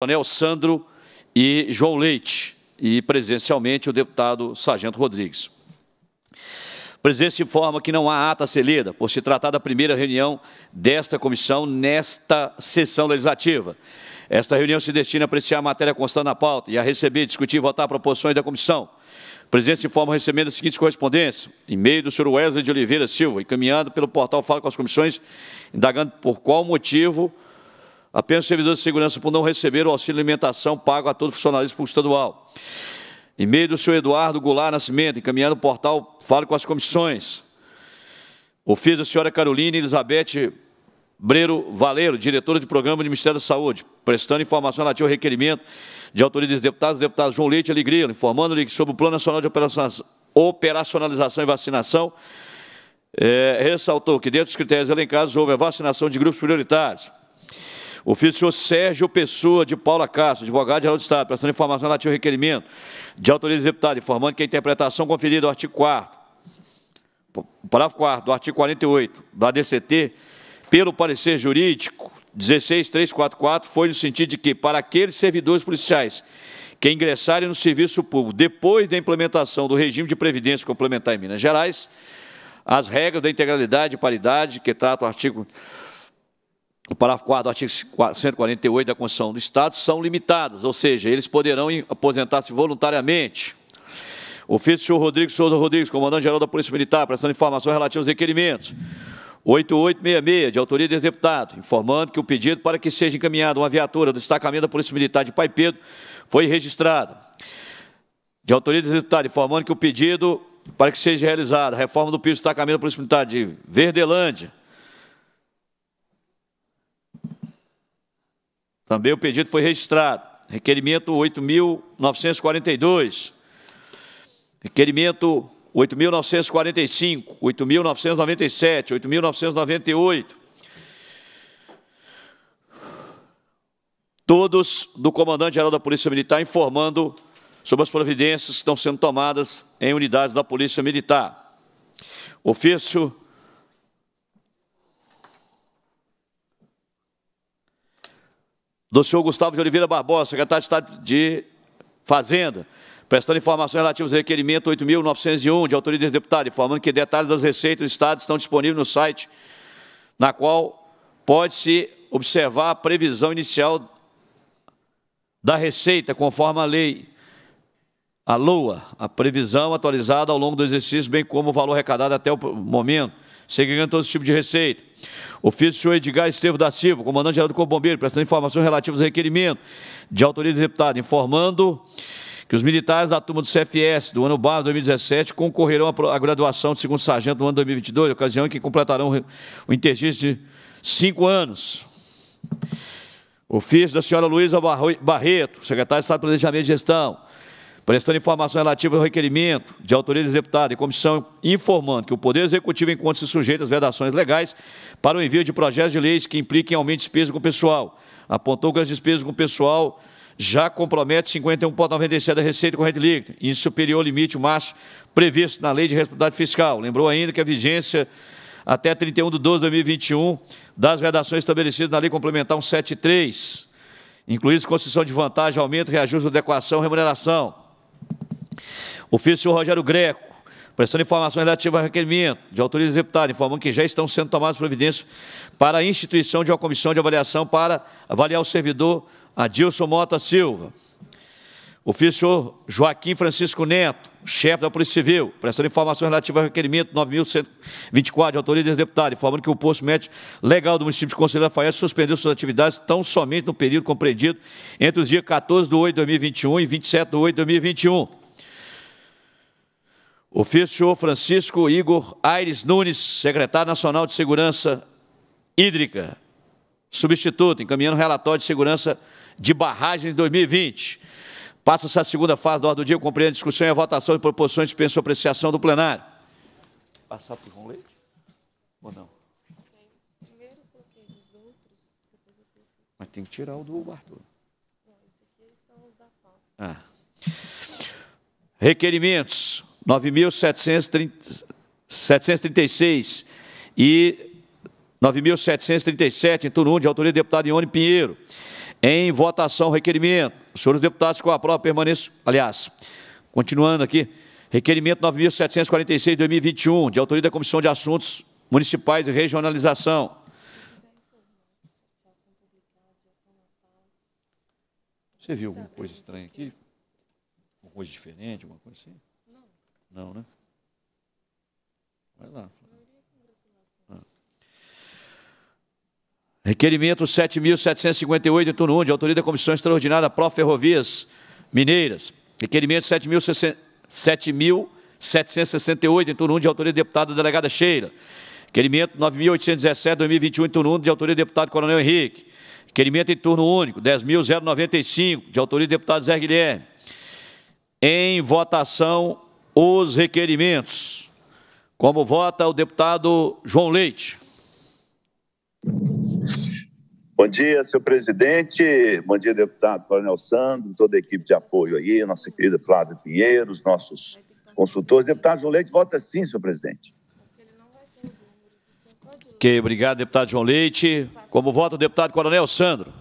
Coronel Sandro e João Leite, e presencialmente o deputado Sargento Rodrigues. O presidente informa que não há ata selida, por se tratar da primeira reunião desta comissão nesta sessão legislativa. Esta reunião se destina a apreciar a matéria constante na pauta e a receber, discutir e votar proposições da comissão. O presidente informa recebendo as seguintes correspondências. E-mail do senhor Wesley de Oliveira Silva, encaminhado pelo portal Fala com as Comissões, indagando por qual motivo apenas servidores de segurança por não receber o auxílio alimentação pago a todo funcionário público estadual. E-mail do senhor Eduardo Goulart Nascimento, encaminhando o portal Fale com as Comissões. Ofício da senhora Carolina Elizabeth Breiro Valeiro, diretora de programa do Ministério da Saúde, prestando informação relativa ao requerimento de autoria dos deputados, deputado João Leite Alegria, informando-lhe que sobre o Plano Nacional de Operacionalização e Vacinação, é, ressaltou que, dentro dos critérios elencados, houve a vacinação de grupos prioritários. Ofício do senhor Sérgio Pessoa de Paula Castro, advogado geral do Estado, prestando informação relativa ao requerimento de autoria do deputado, informando que a interpretação conferida ao artigo 4 parágrafo 4 do artigo 48 da DCT, pelo parecer jurídico 16344, foi no sentido de que, para aqueles servidores policiais que ingressarem no serviço público depois da implementação do regime de previdência complementar em Minas Gerais, as regras da integralidade e paridade, que trata o artigo o parágrafo 4 do artigo 148 da Constituição do Estado são limitadas, ou seja, eles poderão aposentar-se voluntariamente. Ofício do senhor Rodrigo Souza Rodrigues, comandante-geral da Polícia Militar, prestando informações relativas aos requerimentos. 8866, de autoria do ex-deputado, informando que o pedido para que seja encaminhada uma viatura do destacamento da Polícia Militar de Pai Pedro foi registrado. De autoria do ex-deputado, informando que o pedido para que seja realizada a reforma do piso do destacamento da Polícia Militar de Verdelândia Também o pedido foi registrado. Requerimento 8.942. Requerimento 8.945, 8.997, 8.998. Todos do comandante-geral da Polícia Militar informando sobre as providências que estão sendo tomadas em unidades da Polícia Militar. Ofício do senhor Gustavo de Oliveira Barbosa, secretário de Estado de Fazenda, prestando informações relativas ao requerimento 8.901 de autoria de deputado, informando que detalhes das receitas do Estado estão disponíveis no site, na qual pode-se observar a previsão inicial da receita, conforme a lei, a LOA, a previsão atualizada ao longo do exercício, bem como o valor arrecadado até o momento, segregando todo esse tipo de receita. Ofício do senhor Edgar Estevo da Silva, comandante-geral do Corpo Bombeiro, prestando informações relativas ao requerimento de autoria do deputado, informando que os militares da turma do CFS do ano base 2017 concorrerão à graduação de segundo sargento no ano 2022, ocasião em que completarão o interdício de cinco anos. Ofício da senhora Luísa Barreto, secretária de Estado de Planejamento e Gestão, prestando informação relativa ao requerimento de autoria do deputado e comissão, informando que o Poder Executivo encontra-se sujeito às vedações legais para o envio de projetos de leis que impliquem aumento de despesas com o pessoal. Apontou que as despesas com o pessoal já compromete 51,97 da receita corrente líquida, e superior ao limite máximo previsto na Lei de Responsabilidade Fiscal. Lembrou ainda que a vigência até 31 de 12 de 2021 das vedações estabelecidas na Lei Complementar 173, incluindo concessão de vantagem, aumento, reajuste, adequação, remuneração. Ofício Rogério Greco, prestando informações relativas ao requerimento de autoria executada, informando que já estão sendo tomadas providências para a instituição de uma comissão de avaliação para avaliar o servidor Adilson Mota Silva. Ofício Joaquim Francisco Neto, chefe da Polícia Civil, prestando informações relativas ao requerimento 9.124 de autoria deputada, deputado, informando que o posto médico legal do município de Conselheiro Lafayette suspendeu suas atividades tão somente no período compreendido entre os dias 14 de 8 de 2021 e 27 de 8 de 2021. Ofício Francisco Igor Aires Nunes, secretário nacional de Segurança Hídrica. Substituto, encaminhando relatório de segurança de barragens de 2020. Passa-se a segunda fase da ordem do dia, compreendo a discussão e a votação de proposições de pensa apreciação do plenário. Passar para o João Leite? Ou não? Mas tem que tirar o do Arthur. Não, esses aqui são os da pauta. Ah. Requerimentos. 9.736 e 9.737, em turno 1, de autoria do deputado Ione Pinheiro. Em votação, requerimento. Os senhores deputados com a prova permaneçam. Aliás, continuando aqui, requerimento 9.746 de 2021, de autoria da Comissão de Assuntos Municipais e Regionalização. Você viu alguma coisa estranha aqui? Alguma coisa diferente, alguma coisa assim? Não, né? Vai lá. Ah. Requerimento 7.758, em turno 1, de autoria da Comissão Extraordinária Pro Ferrovias Mineiras. Requerimento 7.768, em turno 1, de autoria do deputado delegada Cheira. Requerimento 9.817, 2021, em turno 1, de autoria do deputado Coronel Henrique. Requerimento em turno único, 10.095, de autoria do deputado Zé Guilherme. Em votação, os requerimentos. Como vota o deputado João Leite. Bom dia, senhor presidente. Bom dia, deputado Coronel Sandro, toda a equipe de apoio aí, nossa querida Flávia Pinheiro, os nossos consultores. Deputado João Leite, vota sim, senhor presidente. Ok, obrigado, deputado João Leite. Como vota o deputado Coronel Sandro?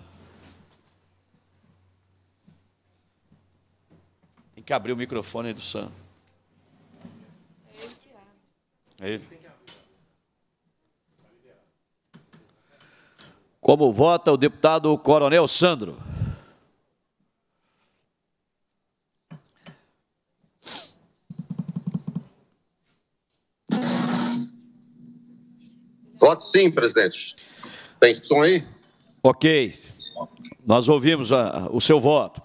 Tem que abrir o microfone aí do Sandro. É ele. Como vota o deputado Coronel Sandro? Voto sim, presidente. Tem som aí? Ok. Nós ouvimos a, o seu voto.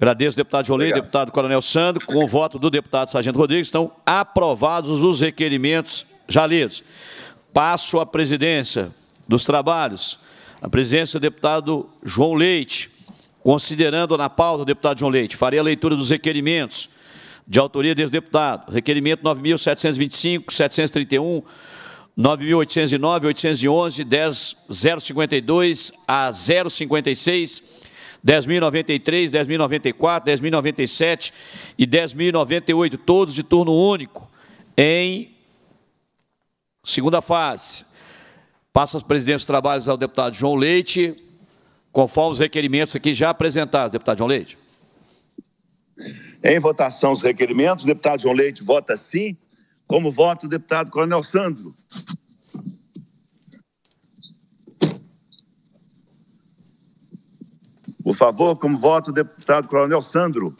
Agradeço, deputado Jolie, deputado Coronel Sandro, com o voto do deputado Sargento Rodrigues, estão aprovados os requerimentos já lidos. Passo à presidência dos trabalhos, a presidência do deputado João Leite, considerando na pauta, deputado João Leite, farei a leitura dos requerimentos de autoria desse deputado. Requerimento 9.725, 731, 9.809, 811, 10.052 a 056, 10.093, 10.094, 10.097 e 10.098, todos de turno único, em segunda fase. Passa as presidências dos trabalhos ao deputado João Leite, conforme os requerimentos aqui já apresentados. Deputado João Leite. Em votação os requerimentos, o deputado João Leite vota sim, como vota o deputado Coronel Sandro. Por favor, como voto, deputado Coronel Sandro.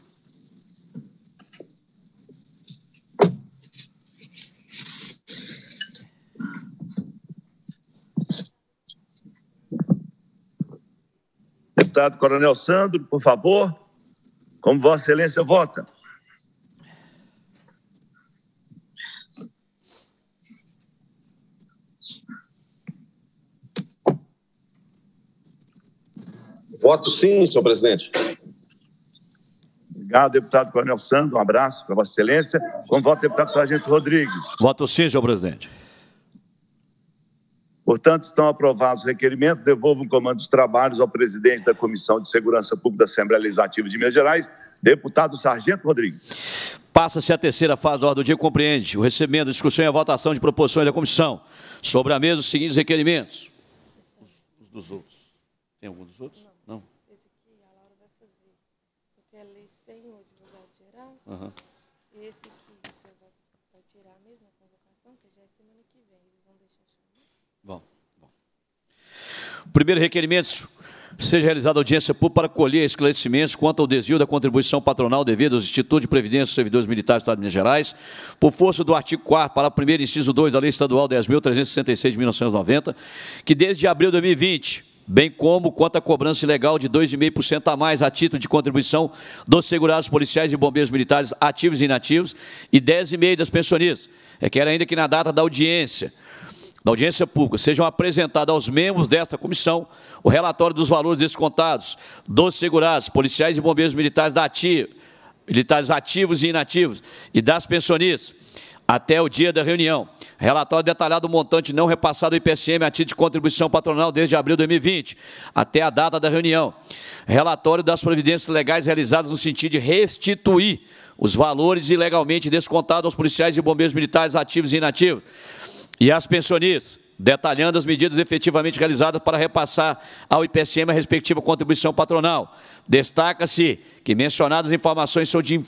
Deputado Coronel Sandro, por favor, como Vossa Excelência vota? Voto sim, senhor presidente. Obrigado, deputado Coronel Sandro. Um abraço para Vossa Excelência. Com voto, deputado Sargento Rodrigues. Voto sim, senhor presidente. Portanto, estão aprovados os requerimentos. Devolvo o comando dos trabalhos ao presidente da Comissão de Segurança Pública da Assembleia Legislativa de Minas Gerais, deputado Sargento Rodrigues. Passa-se a terceira fase da ordem do dia compreende o recebimento, discussão e a votação de proposições da comissão. Sobre a mesa, os seguintes requerimentos. Os dos outros. Tem algum dos outros? Uhum. Esse aqui, o senhor vai, vai tirar mesmo a convocação, que já é semana que vem. Eles vão deixar chamar? Bom, bom. O primeiro requerimento. Seja realizada audiência pública para colher esclarecimentos quanto ao desvio da contribuição patronal devida aos Institutos de Previdência dos Servidores Militares do Estado de Minas Gerais, por força do artigo 4 para o primeiro inciso 2 da Lei Estadual 10.366 de 1990, que desde abril de 2020 bem como quanto à cobrança legal de 2,5% a mais a título de contribuição dos segurados policiais e bombeiros militares ativos e inativos e 10,5% das pensionistas. Requer é ainda que na data da audiência, da audiência pública, sejam apresentados aos membros desta comissão o relatório dos valores descontados dos segurados policiais e bombeiros militares da ativa, militares ativos e inativos e das pensionistas até o dia da reunião. Relatório detalhado do montante não repassado ao IPCM a título de contribuição patronal desde abril de 2020 até a data da reunião. Relatório das providências legais realizadas no sentido de restituir os valores ilegalmente descontados aos policiais e bombeiros militares ativos e inativos e às pensionistas detalhando as medidas efetivamente realizadas para repassar ao IPCM a respectiva contribuição patronal. Destaca-se que mencionadas informações são de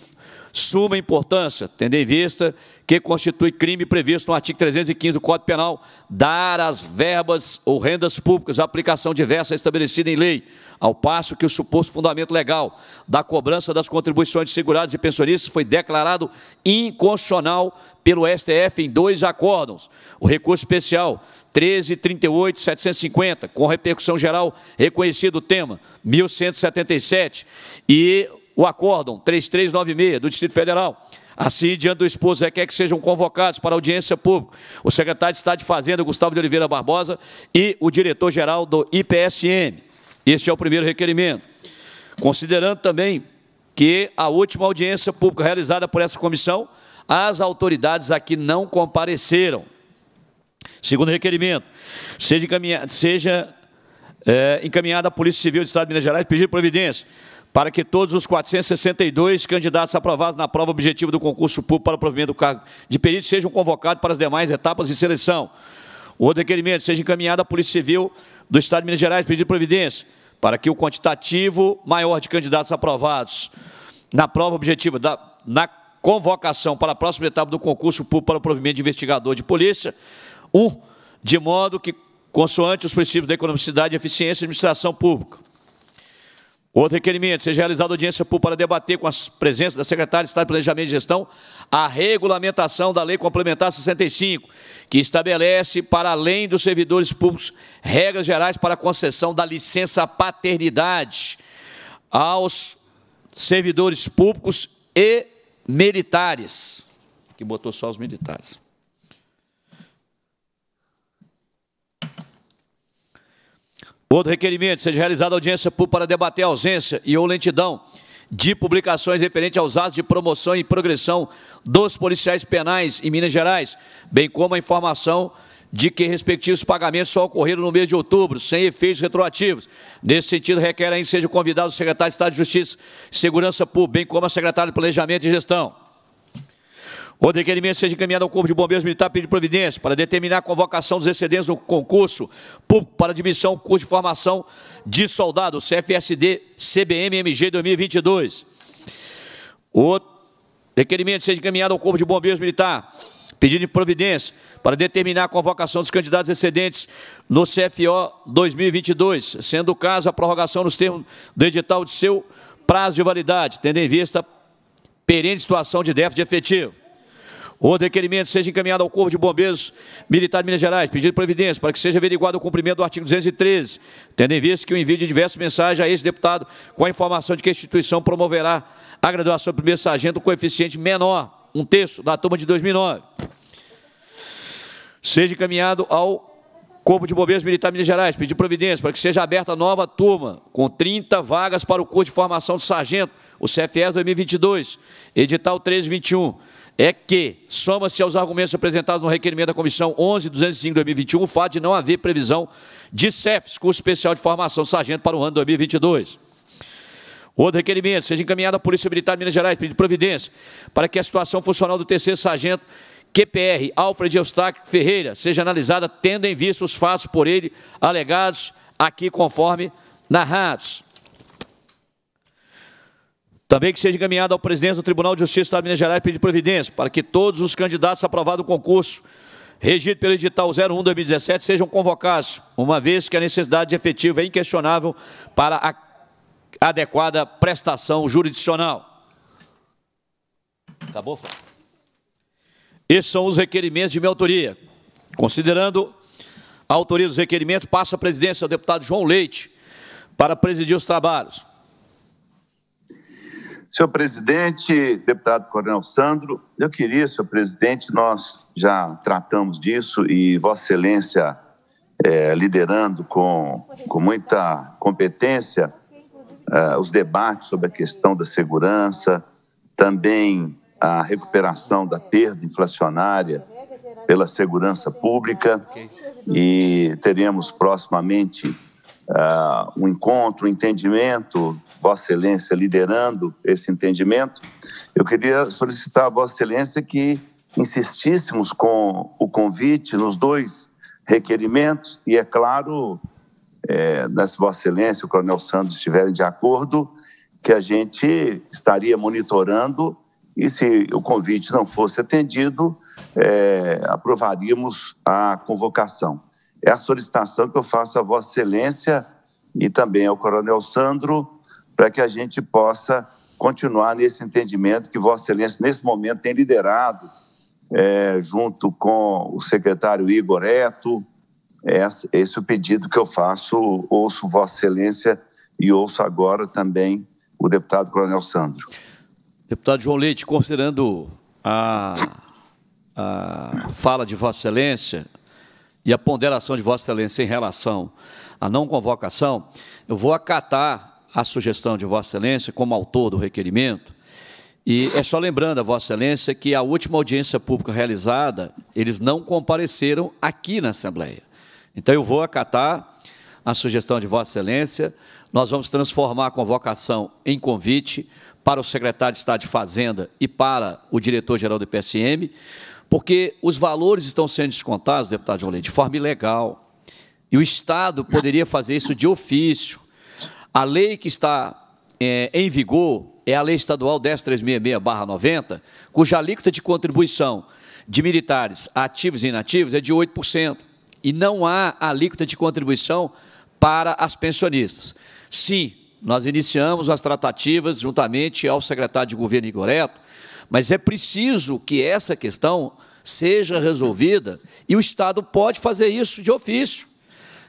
suma importância, tendo em vista que constitui crime previsto no artigo 315 do Código Penal dar as verbas ou rendas públicas à aplicação diversa estabelecida em lei, ao passo que o suposto fundamento legal da cobrança das contribuições de segurados e pensionistas foi declarado inconstitucional pelo STF em dois acordos. O recurso especial 13.38.750, com repercussão geral reconhecido o tema 1177 e o acórdão 3396 do Distrito Federal. Assim, diante do esposo, requer que sejam convocados para audiência pública o secretário de Estado de Fazenda, Gustavo de Oliveira Barbosa, e o diretor-geral do IPSM. Este é o primeiro requerimento. Considerando também que a última audiência pública realizada por essa comissão, as autoridades aqui não compareceram. Segundo requerimento, seja, seja é, encaminhada à Polícia Civil do Estado de Minas Gerais pedir providência para que todos os 462 candidatos aprovados na prova objetiva do concurso público para o provimento do cargo de perito sejam convocados para as demais etapas de seleção. O requerimento seja encaminhado à Polícia Civil do Estado de Minas Gerais pedido providência para que o quantitativo maior de candidatos aprovados na prova objetiva da, na convocação para a próxima etapa do concurso público para o provimento de investigador de polícia, um, de modo que, consoante os princípios da economicidade e eficiência e administração pública, Outro requerimento, seja realizada audiência pública para debater com a presença da secretária de Estado de Planejamento e Gestão a regulamentação da Lei Complementar 65, que estabelece, para além dos servidores públicos, regras gerais para a concessão da licença paternidade aos servidores públicos e militares, que botou só os militares. Outro requerimento, seja realizada audiência pública para debater a ausência e ou lentidão de publicações referente aos atos de promoção e progressão dos policiais penais em Minas Gerais, bem como a informação de que respectivos pagamentos só ocorreram no mês de outubro, sem efeitos retroativos. Nesse sentido, requer ainda que seja convidado o secretário de Estado de Justiça e Segurança Pública, bem como a secretária de Planejamento e Gestão. Ordem que alimento seja encaminhado ao Corpo de Bombeiros Militar pedindo providência para determinar a convocação dos excedentes do concurso público para admissão curso de formação de soldado CFSD CBMMG 2022. Outro requerimento seja encaminhado ao Corpo de Bombeiros Militar pedindo providência para determinar a convocação dos candidatos excedentes no CFO 2022, sendo o caso a prorrogação nos termos do edital de seu prazo de validade, tendo em vista perene situação de déficit efetivo. Outro requerimento seja encaminhado ao Corpo de Bombeiros Militar de Minas Gerais, pedido providência para que seja averiguado o cumprimento do artigo 213, tendo em vista que o envio de diversas mensagens a esse deputado com a informação de que a instituição promoverá a graduação do primeiro sargento com coeficiente menor, um terço, da turma de 2009. Seja encaminhado ao Corpo de Bombeiros Militar de Minas Gerais, pedir providência para que seja aberta nova turma, com 30 vagas para o curso de formação de sargento, o CFS 2022, edital 1321 é que soma-se aos argumentos apresentados no requerimento da Comissão 11.205-2021 o fato de não haver previsão de CEFs, Curso Especial de Formação Sargento, para o ano 2022. Outro requerimento, seja encaminhado à Polícia Militar de Minas Gerais, pedindo providência, para que a situação funcional do terceiro sargento QPR Alfred Eustáquio Ferreira seja analisada tendo em vista os fatos por ele alegados aqui conforme narrados. Também que seja encaminhado ao presidente do Tribunal de Justiça do Estado de Minas Gerais pedir providência para que todos os candidatos aprovados do concurso regido pelo edital 01-2017 sejam convocados, uma vez que a necessidade de efetivo é inquestionável para a adequada prestação jurisdicional. Acabou, Esses são os requerimentos de minha autoria. Considerando a autoria dos requerimentos, passa a presidência ao deputado João Leite para presidir os trabalhos. Senhor presidente, deputado Coronel Sandro, eu queria, senhor presidente, nós já tratamos disso e Vossa Excelência é, liderando com, com muita competência é, os debates sobre a questão da segurança, também a recuperação da perda inflacionária pela segurança pública e teremos proximamente uh, um encontro, um entendimento, Vossa Excelência liderando esse entendimento, eu queria solicitar a Vossa Excelência que insistíssemos com o convite nos dois requerimentos e, é claro, é, se Vossa Excelência, o Coronel Santos estiverem de acordo, que a gente estaria monitorando e, se o convite não fosse atendido, é, aprovaríamos a convocação é a solicitação que eu faço à Vossa Excelência e também ao Coronel Sandro, para que a gente possa continuar nesse entendimento que Vossa Excelência, nesse momento, tem liderado, é, junto com o secretário Igor Eto, é, esse é o pedido que eu faço, ouço Vossa Excelência e ouço agora também o deputado Coronel Sandro. Deputado João Leite, considerando a, a fala de Vossa Excelência, e a ponderação de Vossa Excelência em relação à não convocação, eu vou acatar a sugestão de Vossa Excelência como autor do requerimento. E é só lembrando a Vossa Excelência que a última audiência pública realizada, eles não compareceram aqui na Assembleia. Então eu vou acatar a sugestão de Vossa Excelência. Nós vamos transformar a convocação em convite para o secretário de Estado de Fazenda e para o diretor-geral do PSM, porque os valores estão sendo descontados, deputado João Leite, de forma ilegal. E o Estado poderia fazer isso de ofício. A lei que está é, em vigor é a Lei Estadual 10366-90, cuja alíquota de contribuição de militares ativos e inativos é de 8%. E não há alíquota de contribuição para as pensionistas. Sim, nós iniciamos as tratativas juntamente ao secretário de governo Igoreto mas é preciso que essa questão seja resolvida e o Estado pode fazer isso de ofício.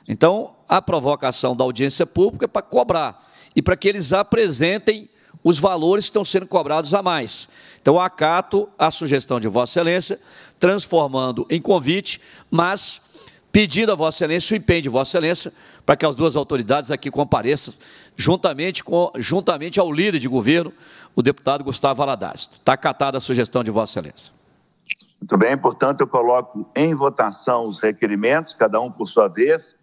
Então, a provocação da audiência pública é para cobrar e para que eles apresentem os valores que estão sendo cobrados a mais. Então, acato a sugestão de Vossa Excelência, transformando em convite, mas pedindo a Vossa Excelência o empenho de Vossa Excelência para que as duas autoridades aqui compareçam, juntamente, com, juntamente ao líder de governo, o deputado Gustavo Valadares. Está acatada a sugestão de Vossa Excelência. Muito bem, portanto, eu coloco em votação os requerimentos, cada um por sua vez.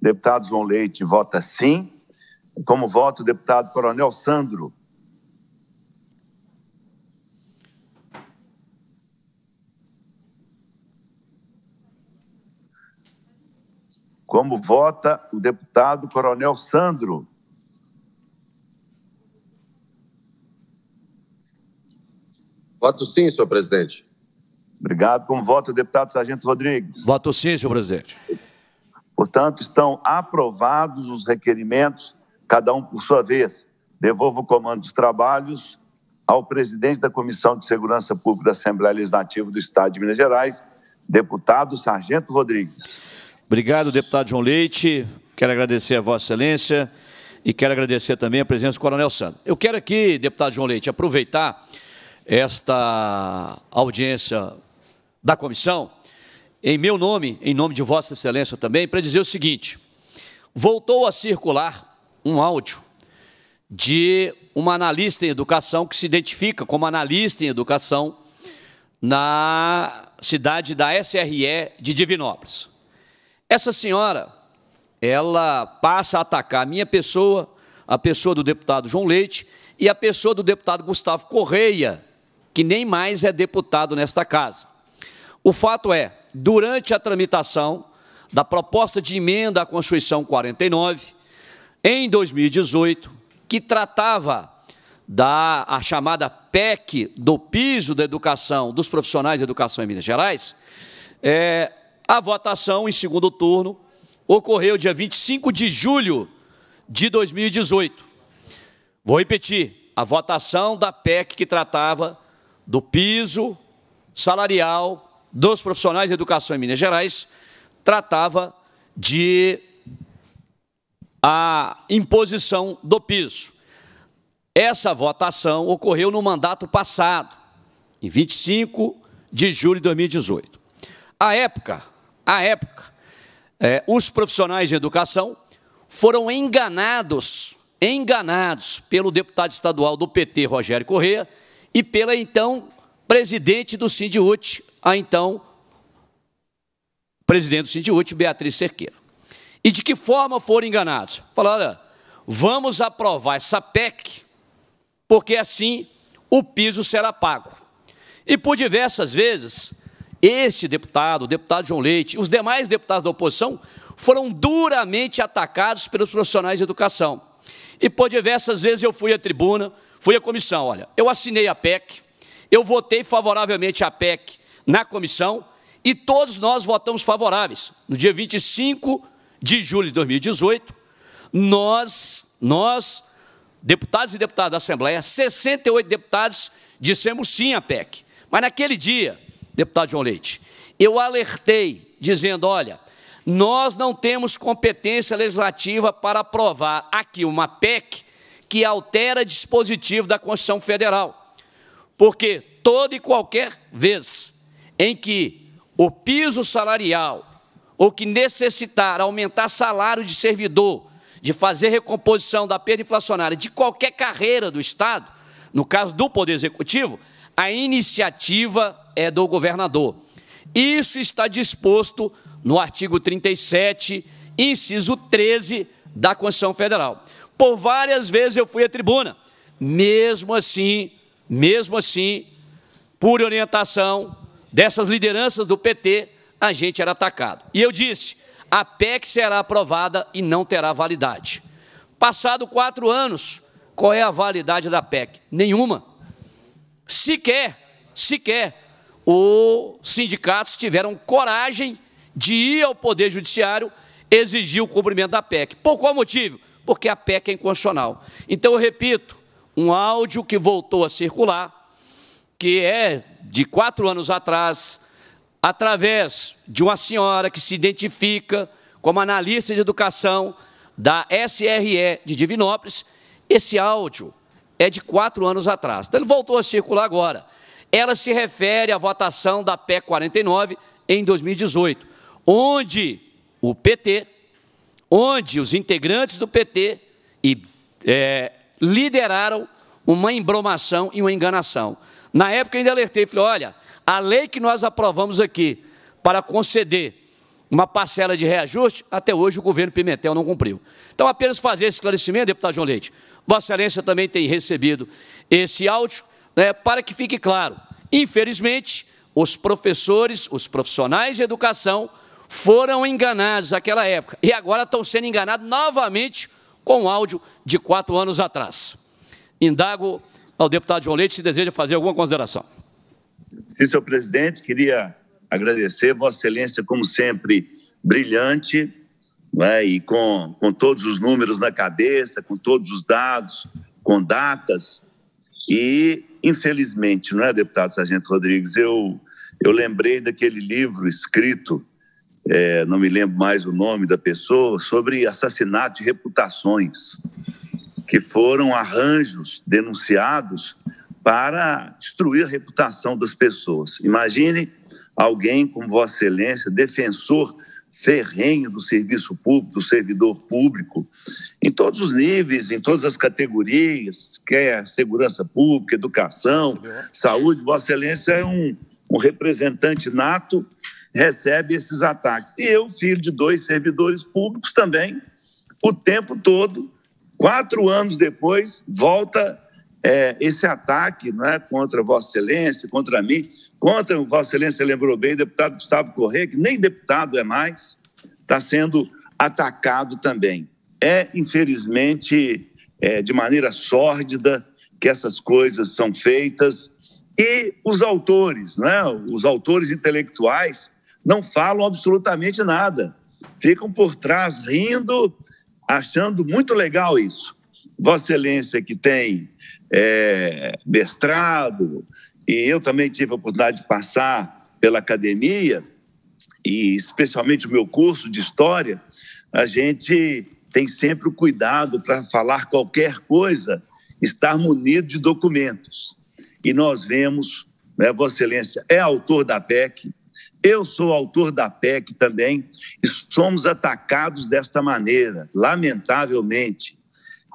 deputado João Leite vota sim. Como voto, o deputado Coronel Sandro. Como vota o deputado Coronel Sandro? Voto sim, senhor presidente. Obrigado. Como voto, deputado Sargento Rodrigues. Voto sim, senhor presidente. Portanto, estão aprovados os requerimentos, cada um por sua vez. Devolvo o comando dos trabalhos ao presidente da Comissão de Segurança Pública da Assembleia Legislativa do Estado de Minas Gerais, deputado Sargento Rodrigues. Obrigado, deputado João Leite. Quero agradecer a Vossa Excelência e quero agradecer também a presença do Coronel Santos. Eu quero aqui, deputado João Leite, aproveitar esta audiência da comissão, em meu nome, em nome de Vossa Excelência também, para dizer o seguinte: voltou a circular um áudio de uma analista em educação que se identifica como analista em educação na cidade da SRE de Divinópolis. Essa senhora, ela passa a atacar a minha pessoa, a pessoa do deputado João Leite e a pessoa do deputado Gustavo Correia, que nem mais é deputado nesta casa. O fato é, durante a tramitação da proposta de emenda à Constituição 49, em 2018, que tratava da a chamada PEC do piso da educação, dos profissionais de educação em Minas Gerais, é, a votação em segundo turno ocorreu dia 25 de julho de 2018. Vou repetir, a votação da PEC que tratava do piso salarial dos profissionais de educação em Minas Gerais tratava de a imposição do piso. Essa votação ocorreu no mandato passado, em 25 de julho de 2018. À época, à época, é, os profissionais de educação foram enganados, enganados pelo deputado estadual do PT, Rogério Corrêa, e pela então presidente do Sindut, a então presidente do Sindut Beatriz Cerqueira. E de que forma foram enganados? Falaram, olha, vamos aprovar essa PEC, porque assim o piso será pago. E por diversas vezes, este deputado, o deputado João Leite, os demais deputados da oposição foram duramente atacados pelos profissionais de educação. E por diversas vezes eu fui à tribuna, Fui à comissão, olha, eu assinei a PEC, eu votei favoravelmente a PEC na comissão e todos nós votamos favoráveis. No dia 25 de julho de 2018, nós, nós, deputados e deputadas da Assembleia, 68 deputados dissemos sim à PEC. Mas naquele dia, deputado João Leite, eu alertei dizendo, olha, nós não temos competência legislativa para aprovar aqui uma PEC que altera dispositivo da Constituição Federal. Porque toda e qualquer vez em que o piso salarial ou que necessitar aumentar salário de servidor, de fazer recomposição da perda inflacionária de qualquer carreira do Estado, no caso do Poder Executivo, a iniciativa é do governador. Isso está disposto no artigo 37, inciso 13 da Constituição Federal. Por várias vezes eu fui à tribuna. Mesmo assim, mesmo assim, por orientação dessas lideranças do PT, a gente era atacado. E eu disse: a PEC será aprovada e não terá validade. Passado quatro anos, qual é a validade da PEC? Nenhuma. Sequer, sequer, os sindicatos tiveram coragem de ir ao Poder Judiciário exigir o cumprimento da PEC. Por qual motivo? porque a PEC é inconstitucional. Então, eu repito, um áudio que voltou a circular, que é de quatro anos atrás, através de uma senhora que se identifica como analista de educação da SRE de Divinópolis, esse áudio é de quatro anos atrás. Então, ele voltou a circular agora. Ela se refere à votação da PEC 49 em 2018, onde o PT onde os integrantes do PT e, é, lideraram uma embromação e uma enganação. Na época, eu ainda alertei, falei, olha, a lei que nós aprovamos aqui para conceder uma parcela de reajuste, até hoje o governo Pimentel não cumpriu. Então, apenas fazer esse esclarecimento, deputado João Leite. Vossa Excelência também tem recebido esse áudio, né, para que fique claro. Infelizmente, os professores, os profissionais de educação foram enganados naquela época e agora estão sendo enganados novamente com o áudio de quatro anos atrás. Indago ao deputado João Leite se deseja fazer alguma consideração. Sim, senhor presidente, queria agradecer Vossa Excelência, como sempre, brilhante, né, e com, com todos os números na cabeça, com todos os dados, com datas. E, infelizmente, não é, deputado Sargento Rodrigues, eu, eu lembrei daquele livro escrito é, não me lembro mais o nome da pessoa, sobre assassinato de reputações, que foram arranjos denunciados para destruir a reputação das pessoas. Imagine alguém como Vossa Excelência, defensor ferrenho do serviço público, do servidor público, em todos os níveis, em todas as categorias, quer segurança pública, educação, saúde. Vossa Excelência é um, um representante nato recebe esses ataques. E eu, filho de dois servidores públicos, também, o tempo todo, quatro anos depois, volta é, esse ataque é contra Vossa Excelência, contra mim, contra Vossa Excelência, lembrou bem, deputado Gustavo Corrêa, que nem deputado é mais, está sendo atacado também. É, infelizmente, é, de maneira sórdida que essas coisas são feitas. E os autores, né, os autores intelectuais, não falam absolutamente nada. Ficam por trás rindo, achando muito legal isso. Vossa Excelência, que tem é, mestrado, e eu também tive a oportunidade de passar pela academia, e especialmente o meu curso de História, a gente tem sempre o cuidado para falar qualquer coisa, estar munido de documentos. E nós vemos, né, Vossa Excelência é autor da PEC, eu sou autor da PEC também e somos atacados desta maneira, lamentavelmente.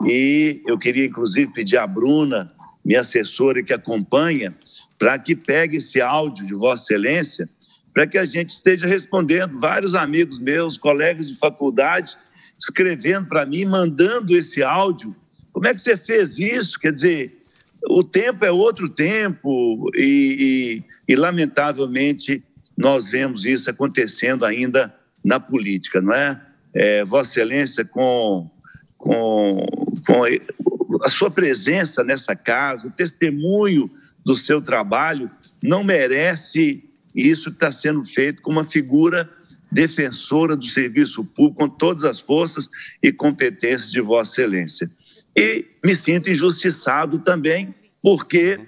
E eu queria, inclusive, pedir à Bruna, minha assessora que acompanha, para que pegue esse áudio de Vossa Excelência, para que a gente esteja respondendo. Vários amigos meus, colegas de faculdade, escrevendo para mim, mandando esse áudio. Como é que você fez isso? Quer dizer, o tempo é outro tempo e, e, e lamentavelmente, nós vemos isso acontecendo ainda na política, não é? é Vossa Excelência, com, com, com a sua presença nessa casa, o testemunho do seu trabalho, não merece isso está sendo feito com uma figura defensora do serviço público, com todas as forças e competências de Vossa Excelência. E me sinto injustiçado também, porque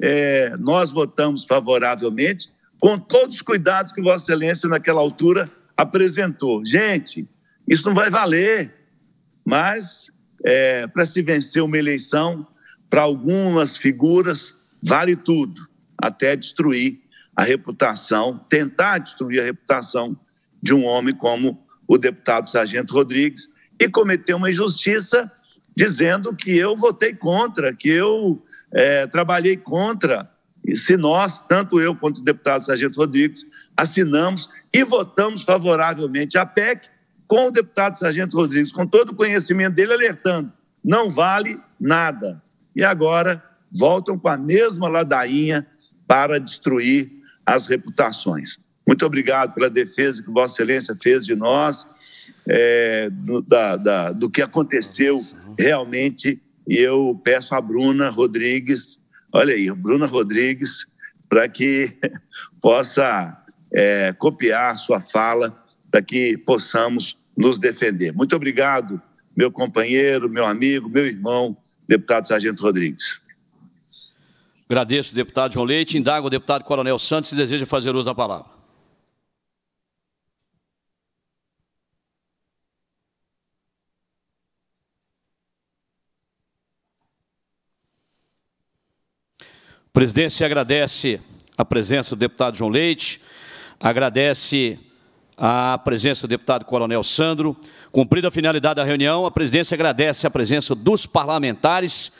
é, nós votamos favoravelmente com todos os cuidados que Vossa Excelência, naquela altura, apresentou. Gente, isso não vai valer, mas é, para se vencer uma eleição, para algumas figuras, vale tudo, até destruir a reputação, tentar destruir a reputação de um homem como o deputado Sargento Rodrigues e cometer uma injustiça dizendo que eu votei contra, que eu é, trabalhei contra se nós, tanto eu quanto o deputado Sargento Rodrigues, assinamos e votamos favoravelmente a PEC, com o deputado Sargento Rodrigues, com todo o conhecimento dele, alertando: não vale nada. E agora voltam com a mesma ladainha para destruir as reputações. Muito obrigado pela defesa que Vossa Excelência fez de nós, é, do, da, da, do que aconteceu realmente. E eu peço a Bruna Rodrigues olha aí, Bruna Rodrigues, para que possa é, copiar sua fala, para que possamos nos defender. Muito obrigado, meu companheiro, meu amigo, meu irmão, deputado Sargento Rodrigues. Agradeço, deputado João Leite. Indago o deputado Coronel Santos se deseja fazer uso da palavra. A presidência agradece a presença do deputado João Leite, agradece a presença do deputado Coronel Sandro. Cumprida a finalidade da reunião, a presidência agradece a presença dos parlamentares,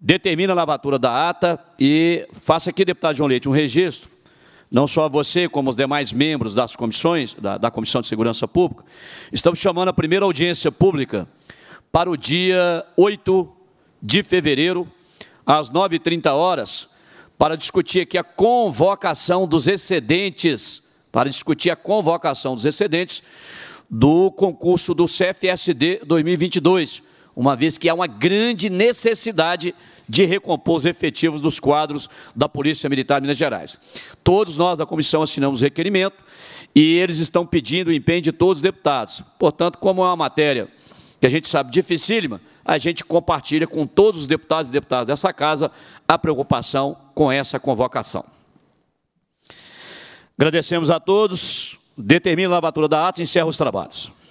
determina a lavatura da ata e faça aqui, deputado João Leite, um registro, não só a você, como os demais membros das comissões, da, da Comissão de Segurança Pública, estamos chamando a primeira audiência pública para o dia 8 de fevereiro, às 9h30 horas, para discutir aqui a convocação dos excedentes, para discutir a convocação dos excedentes do concurso do CFSD 2022, uma vez que há uma grande necessidade de recompor os efetivos dos quadros da Polícia Militar de Minas Gerais. Todos nós da comissão assinamos o requerimento e eles estão pedindo o empenho de todos os deputados. Portanto, como é uma matéria que a gente sabe dificílima, a gente compartilha com todos os deputados e deputadas dessa casa a preocupação com essa convocação. Agradecemos a todos, determino a lavatura da ata e encerro os trabalhos.